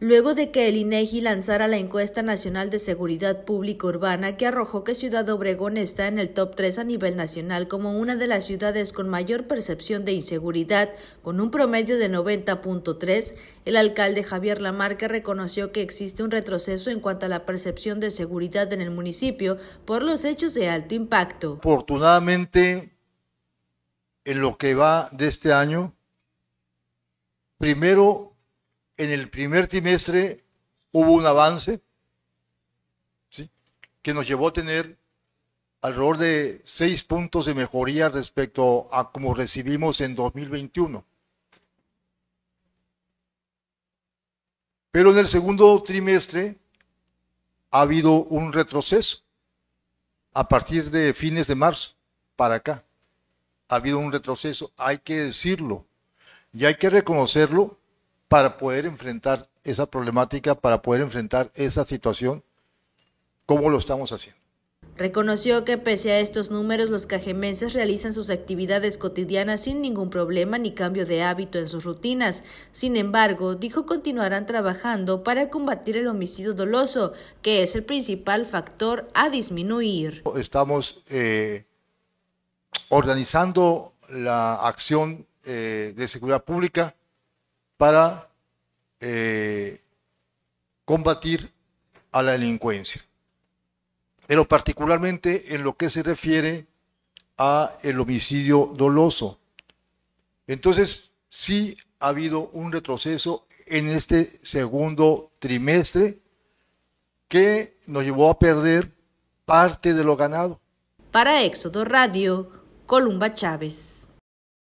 luego de que el INEGI lanzara la encuesta nacional de seguridad pública urbana que arrojó que Ciudad Obregón está en el top 3 a nivel nacional como una de las ciudades con mayor percepción de inseguridad, con un promedio de 90.3, el alcalde Javier Lamarca reconoció que existe un retroceso en cuanto a la percepción de seguridad en el municipio por los hechos de alto impacto. Afortunadamente, en lo que va de este año, primero en el primer trimestre hubo un avance que nos llevó a tener alrededor de seis puntos de mejoría respecto a como recibimos en 2021. Pero en el segundo trimestre ha habido un retroceso a partir de fines de marzo para acá. Ha habido un retroceso, hay que decirlo y hay que reconocerlo para poder enfrentar esa problemática, para poder enfrentar esa situación, como lo estamos haciendo. Reconoció que pese a estos números, los cajemenses realizan sus actividades cotidianas sin ningún problema ni cambio de hábito en sus rutinas. Sin embargo, dijo continuarán trabajando para combatir el homicidio doloso, que es el principal factor a disminuir. Estamos eh, organizando la acción eh, de seguridad pública para eh, combatir a la delincuencia. Pero particularmente en lo que se refiere a el homicidio doloso. Entonces, sí ha habido un retroceso en este segundo trimestre que nos llevó a perder parte de lo ganado. Para Éxodo Radio, Columba Chávez.